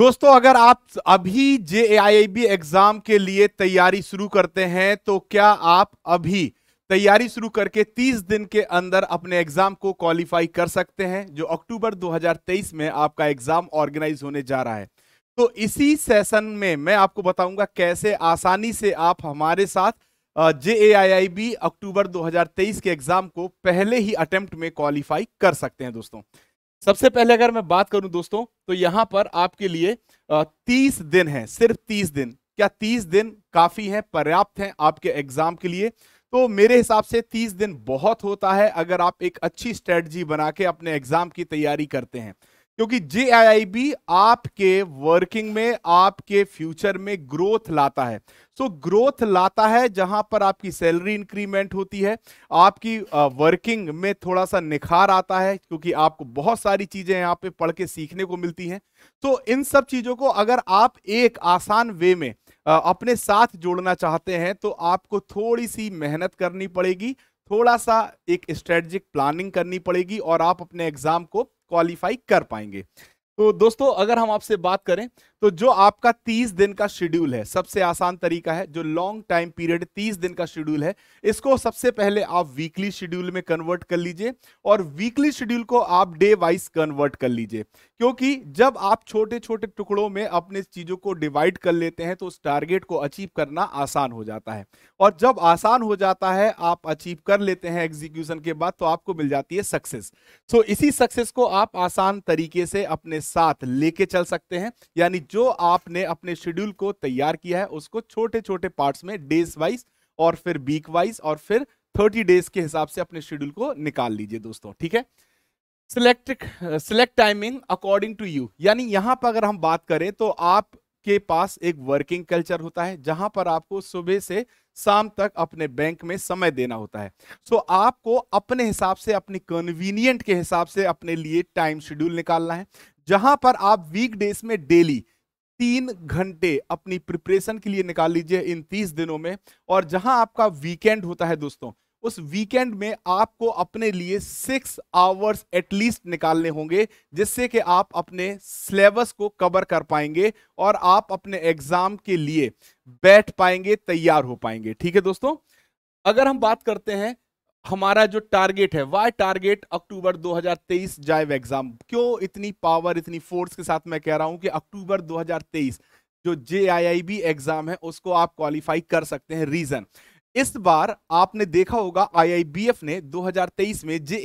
दोस्तों अगर आप अभी जे एग्जाम के लिए तैयारी शुरू करते हैं तो क्या आप अभी तैयारी शुरू करके 30 दिन के अंदर अपने एग्जाम को क्वालिफाई कर सकते हैं जो अक्टूबर 2023 में आपका एग्जाम ऑर्गेनाइज होने जा रहा है तो इसी सेशन में मैं आपको बताऊंगा कैसे आसानी से आप हमारे साथ जे अक्टूबर 2023 के एग्जाम को पहले ही अटेम्प्ट में क्वालिफाई कर सकते हैं दोस्तों सबसे पहले अगर मैं बात करूं दोस्तों तो यहां पर आपके लिए तीस दिन है सिर्फ तीस दिन क्या तीस दिन काफी है पर्याप्त है आपके एग्जाम के लिए तो मेरे हिसाब से तीस दिन बहुत होता है अगर आप एक अच्छी स्ट्रेटजी बना के अपने एग्जाम की तैयारी करते हैं क्योंकि जे आपके वर्किंग में आपके फ्यूचर में ग्रोथ लाता है सो so, ग्रोथ लाता है जहां पर आपकी सैलरी इंक्रीमेंट होती है आपकी वर्किंग में थोड़ा सा निखार आता है क्योंकि आपको बहुत सारी चीजें यहाँ पे पढ़ के सीखने को मिलती हैं तो इन सब चीजों को अगर आप एक आसान वे में अपने साथ जोड़ना चाहते हैं तो आपको थोड़ी सी मेहनत करनी पड़ेगी थोड़ा सा एक स्ट्रेटजिक प्लानिंग करनी पड़ेगी और आप अपने एग्जाम को क्वालिफाई कर पाएंगे तो दोस्तों अगर हम आपसे बात करें तो जो आपका तीस दिन का शेड्यूल है सबसे आसान तरीका है जो लॉन्ग टाइम पीरियड तीस दिन का शेड्यूल है इसको सबसे पहले आप वीकली शेड्यूल में कन्वर्ट कर लीजिए और वीकली शेड्यूल को आप डे वाइज कन्वर्ट कर लीजिए क्योंकि जब आप छोटे छोटे टुकड़ों में अपने चीजों को डिवाइड कर लेते हैं तो उस टारगेट को अचीव करना आसान हो जाता है और जब आसान हो जाता है आप अचीव कर लेते हैं एग्जीक्यूशन के बाद तो आपको मिल जाती है सक्सेस सो इसी सक्सेस को आप आसान तरीके से अपने साथ लेके चल सकते हैं यानी जो आपने अपने शेड्यूल को तैयार किया है उसको छोटे छोटे पार्ट्स में डेज वाइज और फिर वीक वाइज और फिर थर्टी डेज के हिसाब से अपने शेड्यूल को निकाल लीजिए दोस्तों ठीक है select select timing according to you यानी यहां पर अगर हम बात करें तो आपके पास एक वर्किंग कल्चर होता है जहां पर आपको सुबह से शाम तक अपने बैंक में समय देना होता है सो so, आपको अपने हिसाब से अपने कन्वीनियंट के हिसाब से अपने लिए टाइम शेड्यूल निकालना है जहां पर आप वीक डेज में डेली तीन घंटे अपनी प्रिपरेशन के लिए निकाल लीजिए इन तीस दिनों में और जहां आपका वीकेंड होता है दोस्तों उस वीकेंड में आपको अपने लिए सिक्स आवर्स एटलीस्ट निकालने होंगे जिससे कि आप अपने सिलेबस को कवर कर पाएंगे और आप अपने एग्जाम के लिए बैठ पाएंगे तैयार हो पाएंगे ठीक है दोस्तों अगर हम बात करते हैं हमारा जो टारगेट है वाई टारगेट अक्टूबर 2023 जाए एग्जाम क्यों इतनी पावर इतनी फोर्स के साथ मैं कह रहा हूं कि अक्टूबर 2023 जो जे एग्जाम है उसको आप क्वालिफाई कर सकते हैं रीजन इस बार आपने देखा होगा आई ने 2023 में जे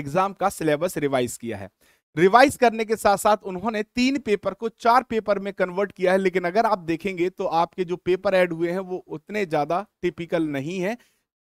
एग्जाम का सिलेबस रिवाइज किया है रिवाइज करने के साथ साथ उन्होंने तीन पेपर को चार पेपर में कन्वर्ट किया है लेकिन अगर आप देखेंगे तो आपके जो पेपर ऐड हुए हैं वो उतने ज्यादा टिपिकल नहीं है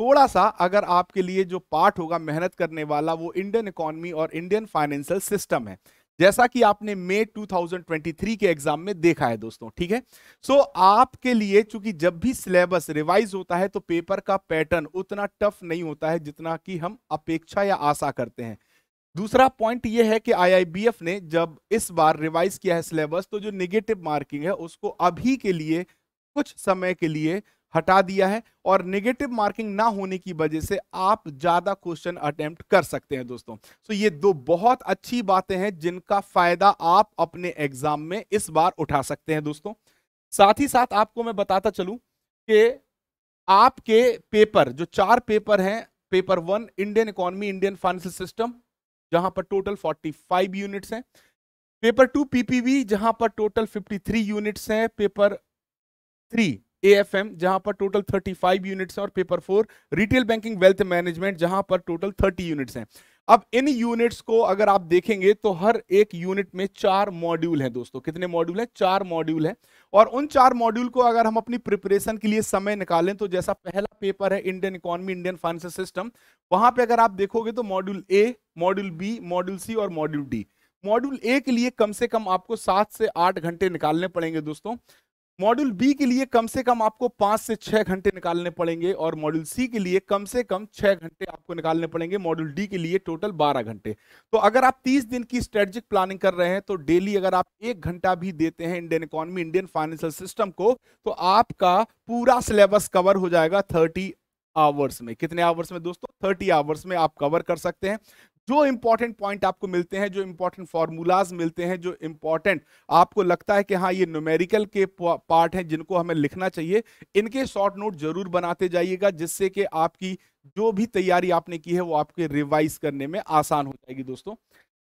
थोड़ा सा अगर आपके लिए जो पार्ट होगा मेहनत करने वाला वो इंडियन इकोनॉमी और इंडियन फाइनेंशियल सिस्टम है जैसा कि आपने मई 2023 के एग्जाम में देखा है दोस्तों ठीक है सो so, आपके लिए चूंकि जब भी सिलेबस रिवाइज होता है तो पेपर का पैटर्न उतना टफ नहीं होता है जितना कि हम अपेक्षा या आशा करते हैं दूसरा पॉइंट ये है कि आईआईबीएफ ने जब इस बार रिवाइज किया है सिलेबस तो जो निगेटिव मार्किंग है उसको अभी के लिए कुछ समय के लिए हटा दिया है और नेगेटिव मार्किंग ना होने की वजह से आप ज्यादा क्वेश्चन अटेम्प्ट कर सकते हैं दोस्तों सो ये दो बहुत अच्छी बातें हैं जिनका फायदा आप अपने एग्जाम में इस बार उठा सकते हैं दोस्तों साथ ही साथ आपको मैं बताता चलूं कि आपके पेपर जो चार पेपर हैं paper one Indian economy Indian financial system जहां पर टोटल 45 यूनिट्स हैं पेपर टू पीपीवी जहां पर टोटल 53 यूनिट्स हैं पेपर थ्री एएफएम जहां पर टोटल 35 यूनिट्स हैं और paper four retail banking wealth management जहां पर टोटल 30 यूनिट्स हैं अब इन यूनिट्स को अगर आप देखेंगे तो हर एक यूनिट में चार मॉड्यूल हैं दोस्तों कितने मॉड्यूल हैं चार मॉड्यूल हैं और उन चार मॉड्यूल को अगर हम अपनी प्रिपरेशन के लिए समय निकालें तो जैसा पहला पेपर है Indian economy Indian financial system वहां पर अगर आप देखोगे तो module A module B module C और मॉड्यूल डी मॉड्यूल ए के लिए कम से कम आपको सात से आठ घंटे निकालने पड़ेंगे दोस्तों मॉड्यूल बी के लिए कम से कम आपको पांच से छह घंटे निकालने पड़ेंगे और मॉड्यूल सी के लिए कम से कम छह घंटे आपको निकालने पड़ेंगे मॉड्यूल डी के लिए टोटल बारह घंटे तो अगर आप तीस दिन की स्ट्रेटेजिक प्लानिंग कर रहे हैं तो डेली अगर आप एक घंटा भी देते हैं Indian economy Indian financial system को तो आपका पूरा सिलेबस कवर हो जाएगा थर्टी आवर्स में कितने आवर्स में दोस्तों थर्टी आवर्स में आप कवर कर सकते हैं जो इंपॉर्टेंट पॉइंट आपको मिलते हैं जो इंपॉर्टेंट फॉर्मूलाज मिलते हैं जो इंपॉर्टेंट आपको लगता है कि हाँ ये न्यूमेरिकल के पार्ट हैं जिनको हमें लिखना चाहिए इनके शॉर्ट नोट जरूर बनाते जाइएगा जिससे कि आपकी जो भी तैयारी आपने की है वो आपके रिवाइज करने में आसान हो जाएगी दोस्तों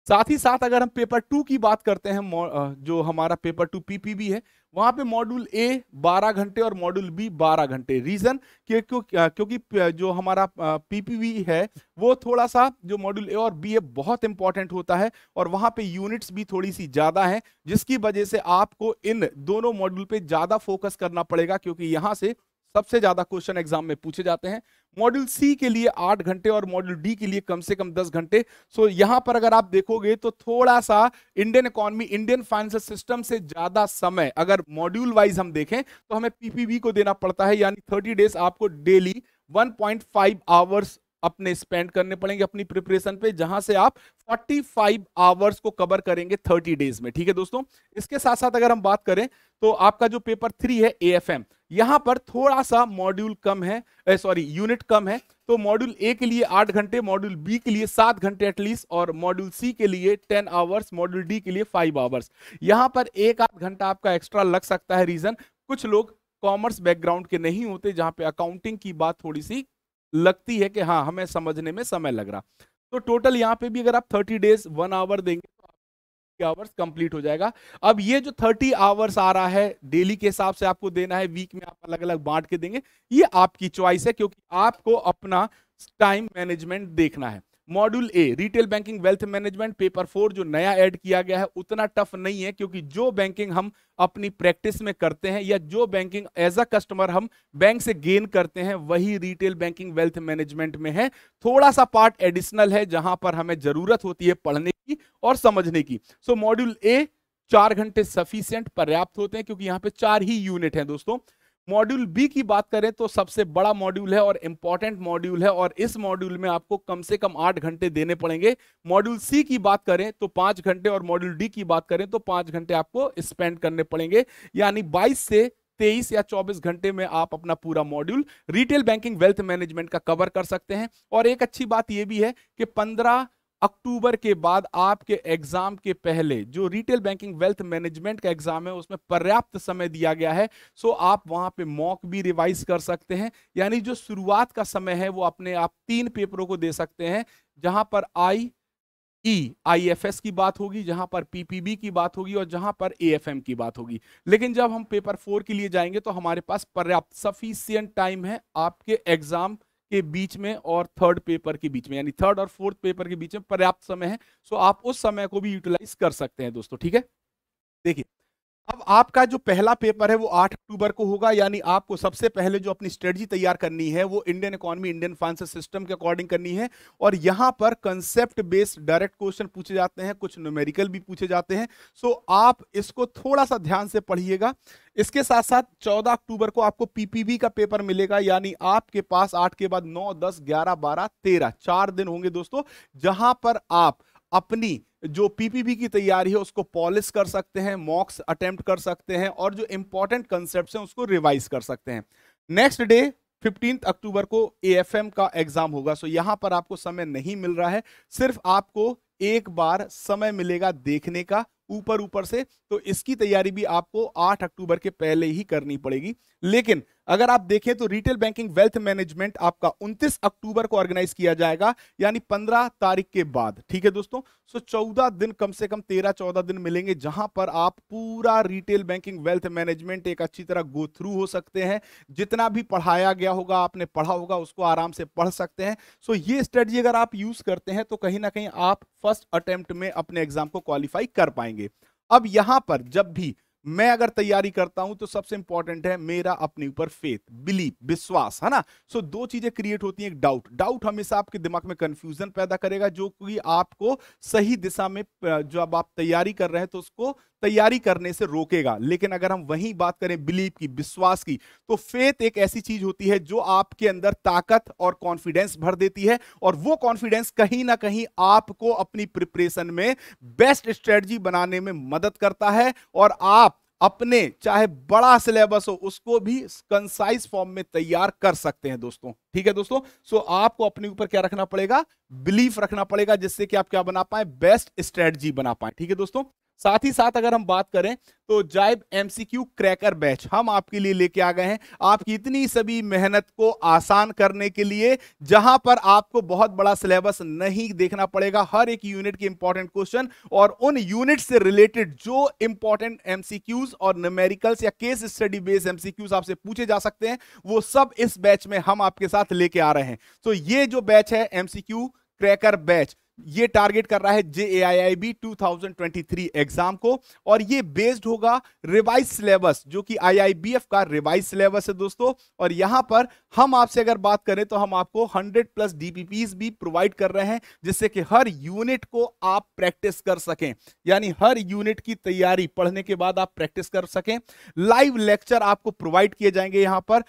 साथ ही साथ अगर हम पेपर टू की बात करते हैं जो हमारा पेपर टू पीपीबी है वहां पे मॉड्यूल ए 12 घंटे और मॉड्यूल बी 12 घंटे रीजन क्योंकि जो हमारा पीपीवी है वो थोड़ा सा जो मॉड्यूल ए और बी है बहुत इंपॉर्टेंट होता है और वहां पे यूनिट्स भी थोड़ी सी ज्यादा हैं जिसकी वजह से आपको इन दोनों मॉड्यूल पे ज्यादा फोकस करना पड़ेगा क्योंकि यहाँ से सबसे ज्यादा क्वेश्चन एग्जाम में पूछे जाते हैं मॉड्यूल सी के लिए आठ घंटे और मॉड्यूल डी के लिए कम से कम दस घंटे सो यहां पर अगर आप देखोगे तो थोड़ा सा Indian economy Indian financial system से ज्यादा समय अगर मॉड्यूल वाइज हम देखें तो हमें पीपीबी को देना पड़ता है यानी थर्टी डेज आपको डेली 1.5 आवर्स अपने स्पेंड करने पड़ेंगे अपनी प्रिपरेशन पे जहां से आप 45 आवर्स को कवर करेंगे 30 डेज में ठीक है दोस्तों इसके साथ साथ अगर हम बात करें तो आपका जो पेपर थ्री है एएफएम यहां पर थोड़ा सा मॉड्यूल कम है सॉरी यूनिट कम है तो मॉड्यूल ए के लिए आठ घंटे मॉड्यूल बी के लिए सात घंटे एटलीस्ट और मॉड्यूल सी के लिए टेन आवर्स मॉड्यूल डी के लिए फाइव आवर्स यहां पर एक आध घंटा आपका एक्स्ट्रा लग सकता है रीजन कुछ लोग कॉमर्स बैकग्राउंड के नहीं होते जहां पे अकाउंटिंग की बात थोड़ी सी लगती है कि हाँ हमें समझने में समय लग रहा तो टोटल यहाँ पे भी अगर आप थर्टी डेज वन आवर देंगे के आवर्स कंप्लीट हो जाएगा अब ये जो थर्टी आवर्स आ रहा है डेली के हिसाब से आपको देना है वीक में आप अलग अलग बांट के देंगे ये आपकी चॉइस है क्योंकि आपको अपना टाइम मैनेजमेंट देखना है module A retail banking wealth management paper four जो नया ऐड किया गया है उतना टफ नहीं है क्योंकि जो बैंकिंग हम अपनी प्रैक्टिस में करते हैं या जो बैंकिंग एज अ कस्टमर हम बैंक से गेन करते हैं वही रिटेल बैंकिंग वेल्थ मैनेजमेंट में है थोड़ा सा पार्ट एडिशनल है जहां पर हमें जरूरत होती है पढ़ने और समझने की सो मॉड्यूल ए चार घंटे सफिशियंट पर्याप्त होते हैं क्योंकि यहाँ पे चार ही यूनिट हैं दोस्तों मॉड्यूल बी की बात करें तो सबसे बड़ा मॉड्यूल है और इंपॉर्टेंट मॉड्यूल है और इस मॉड्यूल में आपको कम से कम आठ घंटे देने पड़ेंगे मॉड्यूल सी की बात करें तो पांच घंटे और मॉड्यूल डी की बात करें तो पांच घंटे आपको स्पेंड करने पड़ेंगे यानी बाईस से तेईस या चौबीस घंटे में आप अपना पूरा module retail banking wealth management का कवर कर सकते हैं और एक अच्छी बात यह भी है कि पंद्रह अक्टूबर के बाद आपके एग्जाम के पहले जो रिटेल बैंकिंग वेल्थ मैनेजमेंट का एग्जाम है उसमें पर्याप्त समय दिया गया है सो आप वहां पे मॉक भी रिवाइज कर सकते हैं यानी जो शुरुआत का समय है वो अपने आप तीन पेपरों को दे सकते हैं जहां पर आई ई आई एफ एस की बात होगी जहां पर पीपीबी की बात होगी और जहां पर ए एफ एम की बात होगी लेकिन जब हम पेपर फोर के लिए जाएंगे तो हमारे पास पर्याप्त सफिशियंट टाइम है आपके एग्जाम के बीच में और थर्ड पेपर के बीच में यानी थर्ड और फोर्थ पेपर के बीच में पर्याप्त समय है सो आप उस समय को भी यूटिलाइज कर सकते हैं दोस्तों ठीक है देखिए अब आपका जो पहला पेपर है वो 8 अक्टूबर को होगा यानी आपको सबसे पहले जो अपनी स्ट्रेटजी तैयार करनी है वो Indian economy Indian finance system के अकॉर्डिंग करनी है और यहाँ पर कंसेप्ट बेस्ड डायरेक्ट क्वेश्चन पूछे जाते हैं कुछ न्यूमेरिकल भी पूछे जाते हैं सो आप इसको थोड़ा सा ध्यान से पढ़िएगा इसके साथ साथ 14 अक्टूबर को आपको पीपीबी का पेपर मिलेगा यानी आपके पास आठ के बाद नौ दस ग्यारह बारह तेरह चार दिन होंगे दोस्तों जहां पर आप अपनी जो पीपीबी की तैयारी है उसको पॉलिश कर सकते हैं मॉक्स अटेम्प्ट कर सकते हैं और जो इंपॉर्टेंट कंसेप्ट हैं उसको रिवाइज कर सकते हैं नेक्स्ट डे फिफ्टीन अक्टूबर को ए का एग्जाम होगा सो यहां पर आपको समय नहीं मिल रहा है सिर्फ आपको एक बार समय मिलेगा देखने का ऊपर ऊपर से तो इसकी तैयारी भी आपको 8 अक्टूबर के पहले ही करनी पड़ेगी लेकिन अगर आप देखें तो रिटेल बैंकिंग वेल्थ मैनेजमेंट आपका 29 अक्टूबर को ऑर्गेनाइज किया जाएगा यानी 15 तारीख के बाद ठीक है दोस्तों सो 14 दिन कम से कम 13-14 दिन मिलेंगे जहां पर आप पूरा रिटेल बैंकिंग वेल्थ मैनेजमेंट एक अच्छी तरह गो थ्रू हो सकते हैं जितना भी पढ़ाया गया होगा आपने पढ़ा होगा उसको आराम से पढ़ सकते हैं सो ये स्ट्रेटी अगर आप यूज करते हैं तो कहीं ना कहीं आप फर्स्ट अटेम्प्ट में अपने एग्जाम को क्वालिफाई कर पाएंगे अब यहां पर जब भी मैं अगर तैयारी करता हूं तो सबसे इंपॉर्टेंट है मेरा अपने ऊपर फेथ बिलीव विश्वास है ना सो so, दो चीजें क्रिएट होती हैं एक डाउट डाउट हमेशा आपके दिमाग में कंफ्यूजन पैदा करेगा जो कि आपको सही दिशा में जो अब आप तैयारी कर रहे हैं तो उसको तैयारी करने से रोकेगा लेकिन अगर हम वही बात करें बिलीव की विश्वास की तो फेथ एक ऐसी चीज होती है जो आपके अंदर ताकत और कॉन्फिडेंस भर देती है और वो कॉन्फिडेंस कहीं ना कहीं आपको अपनी प्रिपरेशन में बेस्ट स्ट्रेटजी बनाने में मदद करता है और आप अपने चाहे बड़ा सिलेबस हो उसको भी कंसाइज फॉर्म में तैयार कर सकते हैं दोस्तों ठीक है दोस्तों सो so, आपको अपने ऊपर क्या रखना पड़ेगा बिलीफ रखना पड़ेगा जिससे कि आप क्या बना पाए बेस्ट स्ट्रेटजी बना पाए ठीक है दोस्तों साथ ही साथ अगर हम बात करें तो जाइब एमसीक्यू क्रैकर बैच हम आपके लिए लेके आ गए हैं आपकी इतनी सभी मेहनत को आसान करने के लिए जहां पर आपको बहुत बड़ा सिलेबस नहीं देखना पड़ेगा हर एक यूनिट के इंपॉर्टेंट क्वेश्चन और उन यूनिट से रिलेटेड जो इंपॉर्टेंट एमसीक्यूज और न्यूमेरिकल्स या केस स्टडी बेस्ड एमसीक्यूज आपसे पूछे जा सकते हैं वो सब इस बैच में हम आपके साथ लेके आ रहे हैं तो ये जो बैच है एमसीक्यू क्रैकर बैच ये टारगेट कर रहा है जे A I I B 2023 exam को और ये बेस्ड होगा रिवाइज सिलेबस जो कि आईआईबीएफ का रिवाइज सिलेबस है दोस्तों और यहां पर हम आपसे अगर बात करें तो हम आपको 100 प्लस डीपीपीज भी प्रोवाइड कर रहे हैं जिससे कि हर यूनिट को आप प्रैक्टिस कर सकें यानी हर यूनिट की तैयारी पढ़ने के बाद आप प्रैक्टिस कर सकें लाइव लेक्चर आपको प्रोवाइड किए जाएंगे यहां पर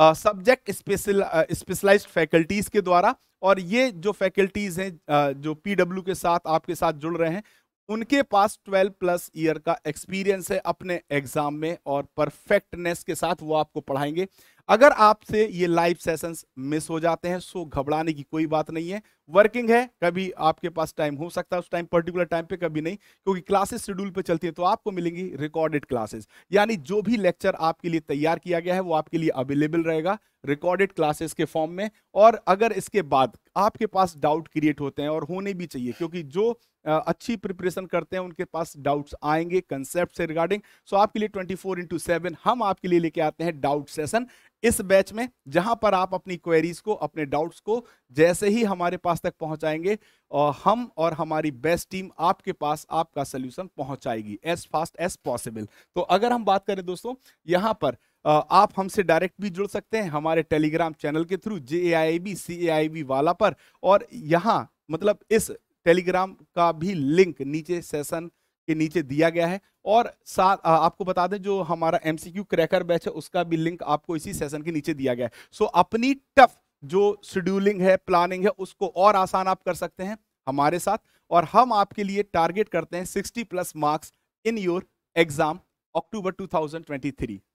सब्जेक्ट स्पेशल स्पेशलाइज्ड फैकल्टीज़ के द्वारा और ये जो फैकल्टीज़ हैं uh, जो पीडब्ल्यू के साथ आपके साथ जुड़ रहे हैं उनके पास 12 प्लस ईयर का एक्सपीरियंस है अपने एग्जाम में और परफेक्टनेस के साथ वो आपको पढ़ाएंगे अगर आपसे ये लाइव सेशंस मिस हो जाते हैं सो घबराने की कोई बात नहीं है वर्किंग है कभी आपके पास टाइम हो सकता है उस टाइम पर्टिकुलर टाइम पे कभी नहीं क्योंकि क्लासेस शेड्यूल पे चलती है तो आपको मिलेंगी रिकॉर्डेड क्लासेस यानी जो भी लेक्चर आपके लिए तैयार किया गया है वो आपके लिए अवेलेबल रहेगा रिकॉर्डेड क्लासेस के फॉर्म में और अगर इसके बाद आपके पास डाउट क्रिएट होते हैं और होने भी चाहिए क्योंकि जो अच्छी प्रिपरेशन करते हैं उनके पास डाउट्स आएंगे कंसेप्ट से रिगार्डिंग सो आपके लिए 24 फोर इंटू हम आपके लिए लेके आते हैं डाउट सेशन इस बैच में जहां पर आप अपनी क्वेरीज को अपने डाउट्स को जैसे ही हमारे पास तक पहुंचाएंगे और हम और हमारी बेस्ट टीम आपके पास आपका सोल्यूशन पहुंचाएगी एज फास्ट एज पॉसिबल तो अगर हम बात करें दोस्तों यहाँ पर आप हमसे डायरेक्ट भी जुड़ सकते हैं हमारे टेलीग्राम चैनल के through J A I B C A I B वाला पर और यहाँ मतलब इस टेलीग्राम का भी लिंक नीचे सेशन के नीचे दिया गया है और साथ आपको बता दें जो हमारा एमसीक्यू क्रैकर बैच है उसका भी लिंक आपको इसी सेशन के नीचे दिया गया है सो so, अपनी टफ जो शेड्यूलिंग है प्लानिंग है उसको और आसान आप कर सकते हैं हमारे साथ और हम आपके लिए टारगेट करते हैं 60 plus marks in your exam October 2023